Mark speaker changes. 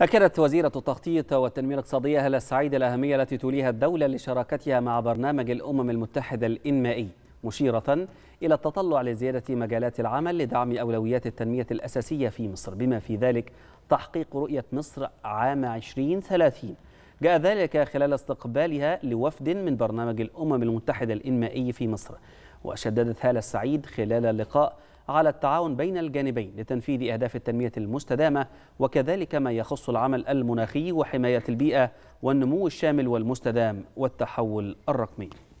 Speaker 1: أكدت وزيرة التخطيط والتنمية الاقتصادية هلا السعيد الأهمية التي توليها الدولة لشراكتها مع برنامج الأمم المتحدة الإنمائي مشيرة إلى التطلع لزيادة مجالات العمل لدعم أولويات التنمية الأساسية في مصر بما في ذلك تحقيق رؤية مصر عام 2030 جاء ذلك خلال استقبالها لوفد من برنامج الأمم المتحدة الإنمائي في مصر وشددت هالة السعيد خلال اللقاء على التعاون بين الجانبين لتنفيذ أهداف التنمية المستدامة وكذلك ما يخص العمل المناخي وحماية البيئة والنمو الشامل والمستدام والتحول الرقمي